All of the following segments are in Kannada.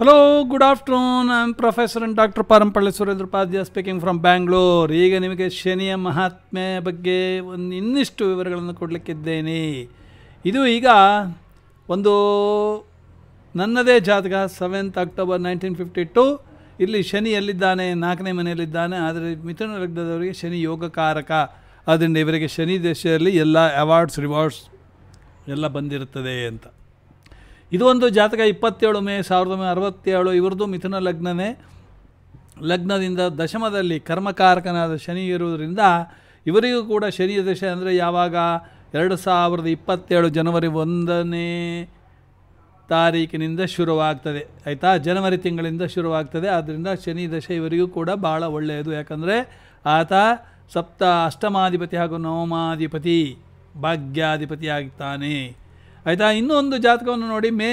Hello good afternoon am professor and doctor Dr. Parampalle speaking from from ಈಗ ನಿಮಗೆ ಶನಿಯ ಮಹಾತ್ಮೆ ಬಗ್ಗೆ ಒಂದು ಇನ್ನಿಷ್ಟು ವಿವರಗಳನ್ನು ಕೊಡಲಿಕ್ಕಿದ್ದೇನೆ ಇದು ಈಗ ಒಂದು ನನ್ನದೇ ಜಾತಕ seventh October nineteen fifty two ಇಲ್ಲಿ ಶನಿ ಎಲ್ಲಿದ್ದಾನೆ ನಾಲ್ಕನೇ ಮನೆಯಲ್ಲಿದ್ದಾನೆ ಆದರೆ ಮಿಥುನ ಲಗ್ನದವರಿಗೆ ಶನಿ ಯೋಗಕಾರಕ ಆದ್ದರಿಂದ ಇವರಿಗೆ ಶನಿ ದೇಶದಲ್ಲಿ ಎಲ್ಲ ಅವಾರ್ಡ್ಸ್ ರಿವಾರ್ಡ್ಸ್ ಎಲ್ಲ ಬಂದಿರುತ್ತದೆ ಅಂತ ಇದು ಒಂದು ಜಾತಕ ಇಪ್ಪತ್ತೇಳು ಮೇ ಸಾವಿರದ ಒಂಬೈನೂರ ಅರವತ್ತೇಳು ಇವ್ರದ್ದು ಮಿಥುನ ಲಗ್ನನೇ ಲಗ್ನದಿಂದ ದಶಮದಲ್ಲಿ ಕರ್ಮಕಾರಕನಾದ ಶನಿ ಇರುವುದರಿಂದ ಇವರಿಗೂ ಕೂಡ ಶನಿ ದಶೆ ಅಂದರೆ ಯಾವಾಗ ಎರಡು ಸಾವಿರದ ಇಪ್ಪತ್ತೇಳು ಜನವರಿ ಒಂದನೇ ತಾರೀಕಿನಿಂದ ಶುರುವಾಗ್ತದೆ ಆಯಿತಾ ಜನವರಿ ತಿಂಗಳಿಂದ ಶುರುವಾಗ್ತದೆ ಆದ್ದರಿಂದ ಶನಿ ದಶೆ ಇವರಿಗೂ ಕೂಡ ಭಾಳ ಒಳ್ಳೆಯದು ಯಾಕಂದರೆ ಆತ ಸಪ್ತ ಅಷ್ಟಮಾಧಿಪತಿ ಹಾಗೂ ನವಮಾಧಿಪತಿ ಭಾಗ್ಯಾಧಿಪತಿ ಆಗ್ತಾನೆ ಆಯಿತಾ ಇನ್ನೊಂದು ಜಾತಕವನ್ನು ನೋಡಿ May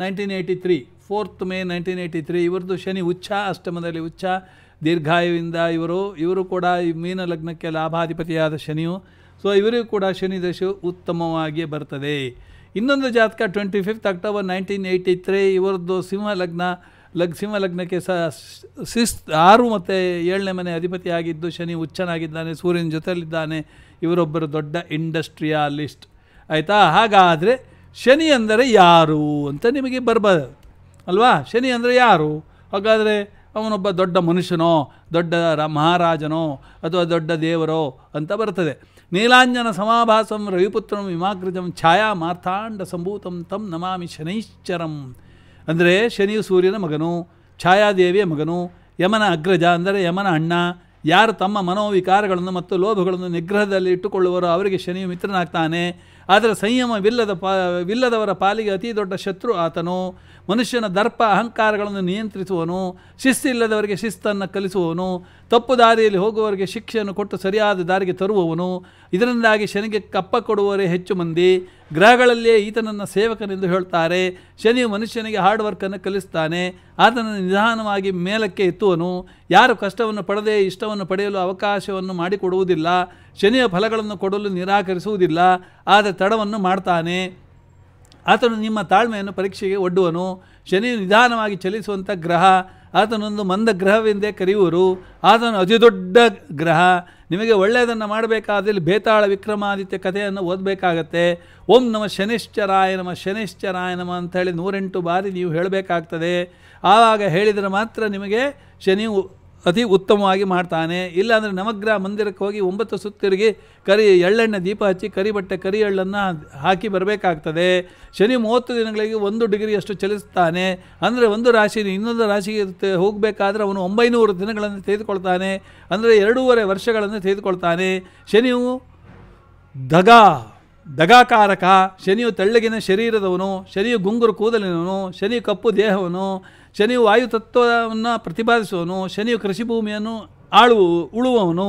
nineteen eighty three fourth May nineteen eighty three ಇವರದ್ದು ಶನಿ ಉಚ್ಛ ಅಷ್ಟಮದಲ್ಲಿ ಉಚ್ಛ ದೀರ್ಘಾಯುವಿಂದ ಇವರು ಇವರು ಕೂಡ ಈ ಮೀನ ಲಗ್ನಕ್ಕೆ ಲಾಭಾಧಿಪತಿಯಾದ ಶನಿಯು ಸೊ ಇವರಿಗೂ ಕೂಡ ಶನಿ ದಶು ಉತ್ತಮವಾಗಿ ಬರ್ತದೆ ಇನ್ನೊಂದು ಜಾತಕ twenty fifth October nineteen eighty three ಇವರದ್ದು ಸಿಂಹ ಲಗ್ನ ಲಗ್ ಸಿಂಹ ಲಗ್ನಕ್ಕೆ ಸಹ ಸಿಸ್ ಆರು ಮತ್ತು ಏಳನೇ ಮನೆ ಅಧಿಪತಿಯಾಗಿದ್ದು ಶನಿ ಹುಚ್ಚನಾಗಿದ್ದಾನೆ ಸೂರ್ಯನ ಜೊತೆಯಲ್ಲಿದ್ದಾನೆ ಇವರೊಬ್ಬರು ದೊಡ್ಡ ಇಂಡಸ್ಟ್ರಿಯಾಲಿಸ್ಟ್ ಆಯಿತಾ ಹಾಗಾದರೆ ಶನಿ ಅಂದರೆ ಯಾರು ಅಂತ ನಿಮಗೆ ಬರ್ಬಾರ ಅಲ್ವಾ ಶನಿ ಅಂದರೆ ಯಾರು ಹಾಗಾದರೆ ಅವನೊಬ್ಬ ದೊಡ್ಡ ಮನುಷ್ಯನೋ ದೊಡ್ಡ ಮಹಾರಾಜನೋ ಅಥವಾ ದೊಡ್ಡ ದೇವರೋ ಅಂತ ಬರ್ತದೆ ನೀಲಾಂಜನ ಸಮಾಭಾಸಂ ರವಿಪುತ್ರಂ ವಿಮಾಕೃತಂ ಛಾಯಾ ಮಾರ್ಥಾಂಡ ಸಂಭೂತಂ ತಂ ನಮಾಮಿ ಶನೈಶ್ಚರಂ ಅಂದರೆ ಶನಿಯು ಸೂರ್ಯನ ಮಗನು ಛಾಯಾದೇವಿಯ ಮಗನು ಯಮನ ಅಗ್ರಜ ಅಂದರೆ ಯಮನ ಅಣ್ಣ ಯಾರು ತಮ್ಮ ಮನೋವಿಕಾರಗಳನ್ನು ಮತ್ತು ಲೋಭಗಳನ್ನು ನಿಗ್ರಹದಲ್ಲಿ ಇಟ್ಟುಕೊಳ್ಳುವರೋ ಅವರಿಗೆ ಶನಿಯು ಮಿತ್ರನಾಗ್ತಾನೆ ಆದರೆ ಸಂಯಮವಿಲ್ಲದ ಪಾ ಪಾಲಿಗೆ ಅತಿ ದೊಡ್ಡ ಶತ್ರು ಆತನು ಮನುಷ್ಯನ ದರ್ಪ ಅಹಂಕಾರಗಳನ್ನು ನಿಯಂತ್ರಿಸುವನು ಶಿಸ್ತಿಲ್ಲದವರಿಗೆ ಶಿಸ್ತನ್ನು ಕಲಿಸುವವನು ತಪ್ಪು ದಾರಿಯಲ್ಲಿ ಹೋಗುವವರಿಗೆ ಶಿಕ್ಷೆಯನ್ನು ಕೊಟ್ಟು ಸರಿಯಾದ ದಾರಿಗೆ ತರುವವನು ಇದರಿಂದಾಗಿ ಶನಿಗೆ ಕಪ್ಪ ಕೊಡುವವರೇ ಹೆಚ್ಚು ಮಂದಿ ಗ್ರಹಗಳಲ್ಲಿಯೇ ಈತನನ್ನು ಸೇವಕನೆಂದು ಹೇಳ್ತಾರೆ ಶನಿ ಮನುಷ್ಯನಿಗೆ ಹಾರ್ಡ್ ವರ್ಕನ್ನು ಕಲಿಸ್ತಾನೆ ಆತನನ್ನು ನಿಧಾನವಾಗಿ ಮೇಲಕ್ಕೆ ಎತ್ತುವನು ಯಾರು ಕಷ್ಟವನ್ನು ಪಡೆದೇ ಇಷ್ಟವನ್ನು ಪಡೆಯಲು ಅವಕಾಶವನ್ನು ಮಾಡಿಕೊಡುವುದಿಲ್ಲ ಶನಿಯ ಫಲಗಳನ್ನು ಕೊಡಲು ನಿರಾಕರಿಸುವುದಿಲ್ಲ ಆದರೆ ತಡವನ್ನು ಮಾಡ್ತಾನೆ ಆತನು ನಿಮ್ಮ ತಾಳ್ಮೆಯನ್ನು ಪರೀಕ್ಷೆಗೆ ಒಡ್ಡುವನು ಶನಿಯು ನಿಧಾನವಾಗಿ ಚಲಿಸುವಂಥ ಗ್ರಹ ಆತನೊಂದು ಮಂದ ಗ್ರಹವೆಂದೇ ಕರೆಯುವರು ಆತನು ಅತಿ ದೊಡ್ಡ ಗ್ರಹ ನಿಮಗೆ ಒಳ್ಳೆಯದನ್ನು ಮಾಡಬೇಕಾದಲ್ಲಿ ಬೇತಾಳ ವಿಕ್ರಮಾದಿತ್ಯ ಕಥೆಯನ್ನು ಓದಬೇಕಾಗತ್ತೆ ಓಂ ನಮ ಶನಿಶ್ಚರಾಯ ನಮ ಶನಿಶ್ಚರಾಯ ನಮ ಹೇಳಿ ನೂರೆಂಟು ಬಾರಿ ನೀವು ಹೇಳಬೇಕಾಗ್ತದೆ ಆವಾಗ ಹೇಳಿದರೆ ಮಾತ್ರ ನಿಮಗೆ ಶನಿ ಅತಿ ಉತ್ತಮವಾಗಿ ಮಾಡ್ತಾನೆ ಇಲ್ಲಾಂದರೆ ನವಗ್ರಹ ಮಂದಿರಕ್ಕೆ ಹೋಗಿ ಒಂಬತ್ತು ಸುತ್ತಿರುಗಿ ಕರಿ ಎಳ್ಳೆಣ್ಣೆ ದೀಪ ಹಚ್ಚಿ ಕರಿಬಟ್ಟೆ ಕರಿ ಎಳ್ಳನ್ನು ಹಾಕಿ ಬರಬೇಕಾಗ್ತದೆ ಶನಿ ಮೂವತ್ತು ದಿನಗಳಿಗೆ ಒಂದು ಡಿಗ್ರಿಯಷ್ಟು ಚಲಿಸ್ತಾನೆ ಅಂದರೆ ಒಂದು ರಾಶಿ ಇನ್ನೊಂದು ರಾಶಿಗೆ ಹೋಗಬೇಕಾದ್ರೆ ಅವನು ಒಂಬೈನೂರು ದಿನಗಳನ್ನು ತೆಗೆದುಕೊಳ್ತಾನೆ ಅಂದರೆ ಎರಡೂವರೆ ವರ್ಷಗಳನ್ನು ತೆಗೆದುಕೊಳ್ತಾನೆ ಶನಿಯು ದಗಾ ದಗಾಕಾರಕ ಶನಿಯು ತೆಳ್ಳಗಿನ ಶರೀರದವನು ಶನಿಯು ಗುಂಗುರು ಕೂದಲಿನವನು ಶನಿಯು ಕಪ್ಪು ದೇಹವನು ಶನಿಯು ವಾಯುತತ್ವವನ್ನು ಪ್ರತಿಪಾದಿಸುವನು ಶನಿಯು ಕೃಷಿ ಭೂಮಿಯನ್ನು ಆಳುವ ಉಳುವವನು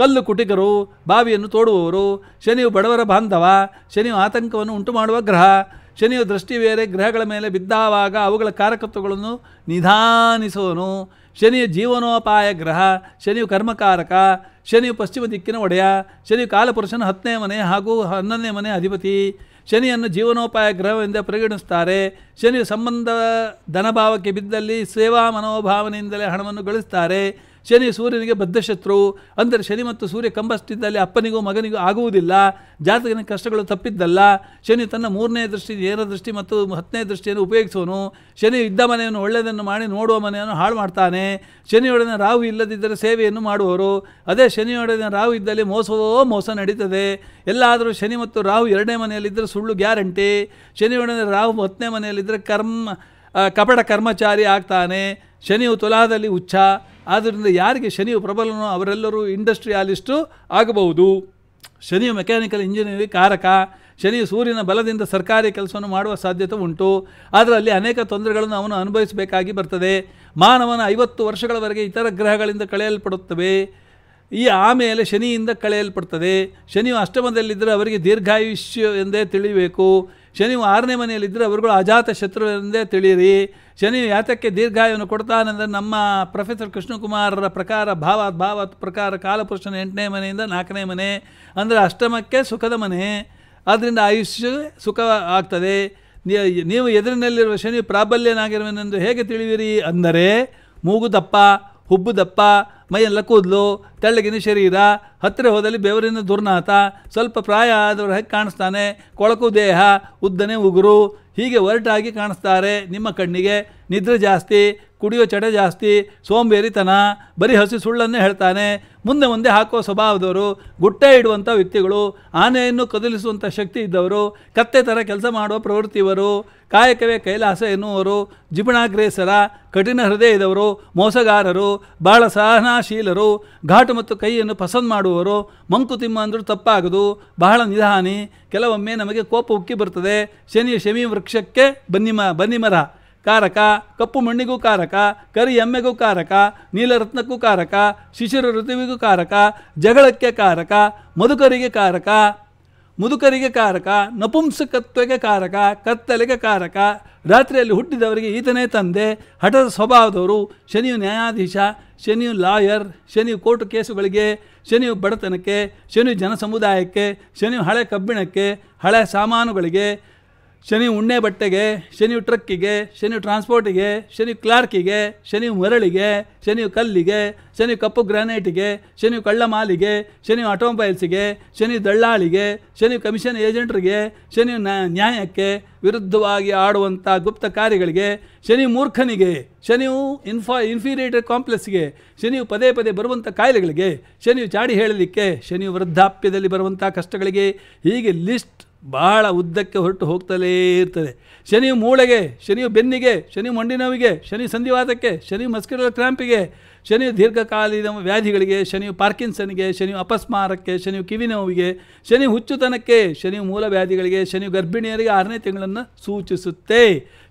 ಕಲ್ಲು ಕುಟಿಕರು ಬಾವಿಯನ್ನು ತೋಡುವವರು ಶನಿಯು ಬಡವರ ಬಾಂಧವ ಶನಿಯು ಆತಂಕವನ್ನು ಉಂಟು ಮಾಡುವ ಗ್ರಹ ಶನಿಯು ದೃಷ್ಟಿ ಬೇರೆ ಗ್ರಹಗಳ ಮೇಲೆ ಬಿದ್ದಾವಾಗ ಅವುಗಳ ಕಾರಕತ್ವಗಳನ್ನು ನಿಧಾನಿಸುವನು ಶನಿಯ ಜೀವನೋಪಾಯ ಗ್ರಹ ಶನಿಯು ಕರ್ಮಕಾರಕ ಶನಿಯು ಪಶ್ಚಿಮ ದಿಕ್ಕಿನ ಒಡೆಯ ಶನಿಯು ಕಾಲಪುರುಷನ ಹತ್ತನೇ ಮನೆ ಹಾಗೂ ಹನ್ನೊಂದನೇ ಮನೆ ಅಧಿಪತಿ ಶನಿಯನ್ನು ಜೀವನೋಪಾಯ ಗ್ರಹವೆಂದ ಪರಿಗಣಿಸ್ತಾರೆ ಶನಿಯು ಸಂಬಂಧ ಧನಭಾವಕ್ಕೆ ಬಿದ್ದಲ್ಲಿ ಸೇವಾ ಮನೋಭಾವನೆಯಿಂದಲೇ ಹಣವನ್ನು ಗಳಿಸ್ತಾರೆ ಶನಿ ಸೂರ್ಯನಿಗೆ ಬದ್ಧಶತ್ರು ಅಂದರೆ ಶನಿ ಮತ್ತು ಸೂರ್ಯ ಕಂಬಸ್ತಿದ್ದಲ್ಲಿ ಅಪ್ಪನಿಗೂ ಮಗನಿಗೂ ಆಗುವುದಿಲ್ಲ ಜಾತಕನ ಕಷ್ಟಗಳು ತಪ್ಪಿದ್ದಲ್ಲ ಶನಿ ತನ್ನ ಮೂರನೇ ದೃಷ್ಟಿ ನೇರ ದೃಷ್ಟಿ ಮತ್ತು ಹತ್ತನೇ ದೃಷ್ಟಿಯನ್ನು ಉಪಯೋಗಿಸುವನು ಶನಿ ಇದ್ದ ಮನೆಯನ್ನು ಒಳ್ಳೆಯದನ್ನು ಮಾಡಿ ನೋಡುವ ಮನೆಯನ್ನು ಹಾಳು ಮಾಡ್ತಾನೆ ಶನಿಯೊಡನೆ ರಾಹು ಇಲ್ಲದಿದ್ದರೆ ಸೇವೆಯನ್ನು ಮಾಡುವವರು ಅದೇ ಶನಿಯೊಡನೆ ರಾಹು ಇದ್ದಲ್ಲಿ ಮೋಸವೋ ಮೋಸ ನಡೀತದೆ ಎಲ್ಲಾದರೂ ಶನಿ ಮತ್ತು ರಾಹು ಎರಡನೇ ಮನೆಯಲ್ಲಿದ್ದರೆ ಸುಳ್ಳು ಗ್ಯಾರಂಟಿ ಶನಿಯೊಡನೆ ರಾಹು ಹತ್ತನೇ ಮನೆಯಲ್ಲಿದ್ದರೆ ಕರ್ಮ ಕಪಟ ಕರ್ಮಚಾರಿ ಆಗ್ತಾನೆ ಶನಿಯು ತುಲಾದಲ್ಲಿ ಉಚ್ಚ ಆದ್ದರಿಂದ ಯಾರಿಗೆ ಶನಿಯು ಪ್ರಬಲನೋ ಅವರೆಲ್ಲರೂ ಇಂಡಸ್ಟ್ರಿಯಾಲಿಸ್ಟು ಆಗಬಹುದು ಶನಿಯು ಮೆಕ್ಯಾನಿಕಲ್ ಇಂಜಿನಿಯರಿಂಗ್ ಕಾರಕ ಶನಿಯು ಸೂರ್ಯನ ಬಲದಿಂದ ಸರ್ಕಾರಿ ಕೆಲಸವನ್ನು ಮಾಡುವ ಸಾಧ್ಯತೆ ಉಂಟು ಅದರಲ್ಲಿ ಅಲ್ಲಿ ಅನೇಕ ತೊಂದರೆಗಳನ್ನು ಅವನು ಅನುಭವಿಸಬೇಕಾಗಿ ಬರ್ತದೆ ಮಾನವನ ಐವತ್ತು ವರ್ಷಗಳವರೆಗೆ ಇತರ ಗ್ರಹಗಳಿಂದ ಕಳೆಯಲ್ಪಡುತ್ತವೆ ಈ ಆಮೇಲೆ ಶನಿಯಿಂದ ಕಳೆಯಲ್ಪಡ್ತದೆ ಶನಿಯು ಅಷ್ಟಮದಲ್ಲಿದ್ದರೆ ಅವರಿಗೆ ದೀರ್ಘಾಯುಷ್ಯ ಎಂದೇ ತಿಳಿಯಬೇಕು ಶನಿವು ಆರನೇ ಮನೆಯಲ್ಲಿದ್ದರೆ ಅವರುಗಳು ಅಜಾತ ಶತ್ರುಗಳೆಂದೇ ತಿಳಿಯಿರಿ ಶನಿ ಯಾತಕ್ಕೆ ದೀರ್ಘಾಯವನ್ನು ಕೊಡ್ತಾನೆಂದರೆ ನಮ್ಮ ಪ್ರೊಫೆಸರ್ ಕೃಷ್ಣಕುಮಾರರ ಪ್ರಕಾರ ಭಾವ ಭಾವ ಪ್ರಕಾರ ಕಾಲಪುರುಷನ ಎಂಟನೇ ಮನೆಯಿಂದ ನಾಲ್ಕನೇ ಮನೆ ಅಂದರೆ ಅಷ್ಟಮಕ್ಕೆ ಸುಖದ ಮನೆ ಆದ್ದರಿಂದ ಆಯುಷ್ಯ ಸುಖ ಆಗ್ತದೆ ನೀವು ಎದುರಿನಲ್ಲಿರುವ ಶನಿ ಪ್ರಾಬಲ್ಯನಾಗಿರುವನೆಂದು ಹೇಗೆ ತಿಳಿವಿರಿ ಅಂದರೆ ಮೂಗುದಪ್ಪ ಹುಬ್ಬುದಪ್ಪ ಮೈಯೆಲ್ಲ ಕೂದಲು ತೆಳ್ಳಗಿನ ಶರೀರ ಹತ್ತಿರ ಹೋದಲ್ಲಿ ಬೆವರಿನ ದುರ್ನಾತ ಸ್ವಲ್ಪ ಪ್ರಾಯ ಆದವರು ಹೇಗೆ ಕಾಣಿಸ್ತಾನೆ ಕೊಳಕು ದೇಹ ಉದ್ದನೆ ಉಗುರು ಹೀಗೆ ಒರಟಾಗಿ ಕಾಣಿಸ್ತಾರೆ ನಿಮ್ಮ ಕಣ್ಣಿಗೆ ನಿದ್ರೆ ಜಾಸ್ತಿ ಕುಡಿಯೋ ಚಡ ಜಾಸ್ತಿ ಸೋಂಬೇರಿತನ ಬರೀ ಹಸಿ ಸುಳ್ಳನ್ನೇ ಹೇಳ್ತಾನೆ ಮುಂದೆ ಮುಂದೆ ಹಾಕೋ ಸ್ವಭಾವದವರು ಗುಟ್ಟೆ ಇಡುವಂಥ ವ್ಯಕ್ತಿಗಳು ಆನೆಯನ್ನು ಕದಲಿಸುವಂಥ ಶಕ್ತಿ ಇದ್ದವರು ಕತ್ತೆ ಥರ ಕೆಲಸ ಮಾಡುವ ಪ್ರವೃತ್ತಿಯವರು ಕಾಯಕವೇ ಕೈಲಾಸ ಎನ್ನುವರು ಜಿಬಣಾಗ್ರೇಸರ ಕಠಿಣ ಹೃದಯ ಇದ್ದವರು ಮೋಸಗಾರರು ಬಹಳ ಸಹನ ಶೀಲರು ಘಾಟು ಮತ್ತು ಕೈಯನ್ನು ಪಸಂದ್ ಮಾಡುವವರು ಮಂಕುತಿಮ್ಮ ಅಂದರೂ ತಪ್ಪಾಗದು ಬಹಳ ನಿಧಾನಿ ಕೆಲವೊಮ್ಮೆ ನಮಗೆ ಕೋಪ ಉಕ್ಕಿ ಬರ್ತದೆ ಶನಿ ಶಮಿ ವೃಕ್ಷಕ್ಕೆ ಬನ್ನಿಮ ಬನ್ನಿಮರ ಕಾರಕ ಕಪ್ಪು ಮಣ್ಣಿಗೂ ಕಾರಕ ಕರಿ ಎಮ್ಮೆಗೂ ಕಾರಕ ನೀಲರತ್ನಕ್ಕೂ ಕಾರಕ ಶಿಶಿರ ಋತುವಿಗೂ ಕಾರಕ ಜಗಳಕ್ಕೆ ಕಾರಕ ಮಧುಕರಿಗೆ ಕಾರಕ ಮುದುಕರಿಗೆ ಕಾರಕ ನಪುಂಸಕತ್ವಕ್ಕೆ ಕಾರಕ ಕತ್ತಲೆಗೆ ಕಾರಕ ರಾತ್ರಿಯಲ್ಲಿ ಹುಟ್ಟಿದವರಿಗೆ ಈತನೇ ತಂದೆ ಹಠದ ಸ್ವಭಾವದವರು ಶನಿಯು ನ್ಯಾಯಾಧೀಶ ಶನಿಯು ಲಾಯರ್ ಶನಿಯು ಕೋರ್ಟ್ ಕೇಸುಗಳಿಗೆ ಶನಿಯು ಬಡತನಕ್ಕೆ ಶನಿಯು ಜನಸಮುದಾಯಕ್ಕೆ ಶನಿಯು ಹಳೆ ಕಬ್ಬಿಣಕ್ಕೆ ಹಳೆ ಸಾಮಾನುಗಳಿಗೆ ಶನಿ ಉಣ್ಣೆ ಬಟ್ಟೆಗೆ ಶನಿ ಟ್ರಕ್ಕಿಗೆ ಶನಿ ಟ್ರಾನ್ಸ್ಪೋರ್ಟಿಗೆ ಶನಿ ಕ್ಲಾರ್ಕಿಗೆ ಶನಿ ಮರಳಿಗೆ ಶನಿ ಕಲ್ಲಿಗೆ ಶನಿ ಕಪ್ಪು ಗ್ರಾನೈಟಿಗೆ ಶನಿ ಕಳ್ಳ ಮಾಲಿಗೆ ಶನಿ ಆಟೋಮೊಬೈಲ್ಸಿಗೆ ಶನಿ ದಳ್ಳಾಳಿಗೆ ಶನಿ ಕಮಿಷನ್ ಏಜೆಂಟ್ರಿಗೆ ಶನಿ ನ್ಯಾಯಕ್ಕೆ ವಿರುದ್ಧವಾಗಿ ಆಡುವಂಥ ಗುಪ್ತ ಕಾರ್ಯಗಳಿಗೆ ಶನಿ ಮೂರ್ಖನಿಗೆ ಶನಿಯು ಇನ್ಫಾ ಇನ್ಫೀರಿಯೇಟರ್ ಕಾಂಪ್ಲೆಕ್ಸ್ಗೆ ಶನಿಯು ಪದೇ ಪದೇ ಬರುವಂಥ ಕಾಯಿಲೆಗಳಿಗೆ ಶನಿ ಚಾಡಿ ಹೇಳಲಿಕ್ಕೆ ಶನಿ ವೃದ್ಧಾಪ್ಯದಲ್ಲಿ ಬರುವಂಥ ಕಷ್ಟಗಳಿಗೆ ಹೀಗೆ ಲಿಸ್ಟ್ ಭಾಳ ಉದ್ದಕ್ಕೆ ಹೊರಟು ಹೋಗ್ತಲೇ ಇರ್ತದೆ ಶನಿಯು ಮೂಳೆಗೆ ಶನಿಯು ಬೆನ್ನಿಗೆ ಶನಿ ಮಂಡಿನೋವಿಗೆ ಶನಿ ಸಂಧಿವಾತಕ್ಕೆ ಶನಿ ಮಸ್ಕ್ಯುಲರ್ ಕ್ರಾಂಪಿಗೆ ಶನಿ ದೀರ್ಘಕಾಲೀನ ವ್ಯಾಧಿಗಳಿಗೆ ಶನಿ ಪಾರ್ಕಿನ್ಸನ್ಗೆ ಶನಿ ಅಪಸ್ಮಾರಕ್ಕೆ ಕಿವಿ ನೋವಿಗೆ ಶನಿ ಹುಚ್ಚುತನಕ್ಕೆ ಶನಿ ಮೂಲ ವ್ಯಾಧಿಗಳಿಗೆ ಶನಿ ಗರ್ಭಿಣಿಯರಿಗೆ ಆರನೇ ತಿಂಗಳನ್ನು ಸೂಚಿಸುತ್ತೆ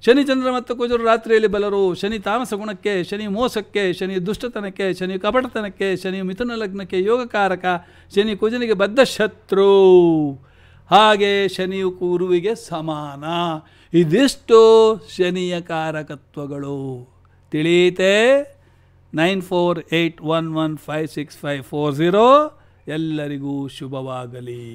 ಶನಿ ಚಂದ್ರ ಮತ್ತು ಕುಜರು ರಾತ್ರಿಯಲ್ಲಿ ಬಲರು ಶನಿ ತಾಮಸ ಗುಣಕ್ಕೆ ಶನಿ ಮೋಸಕ್ಕೆ ಶನಿ ದುಷ್ಟತನಕ್ಕೆ ಶನಿ ಕಪಟತನಕ್ಕೆ ಶನಿ ಮಿಥುನ ಲಗ್ನಕ್ಕೆ ಯೋಗಕಾರಕ ಶನಿ ಕುಜನಿಗೆ ಬದ್ಧ ಶತ್ರು ಹಾಗೆ ಶನಿಯು ಕೂರುವಿಗೆ ಸಮಾನ ಇದಿಷ್ಟು ಶನಿಯ ಕಾರಕತ್ವಗಳು ತಿಳಿಯಿತೆ nine four eight one one five six five four zero ಎಲ್ಲರಿಗೂ ಶುಭವಾಗಲಿ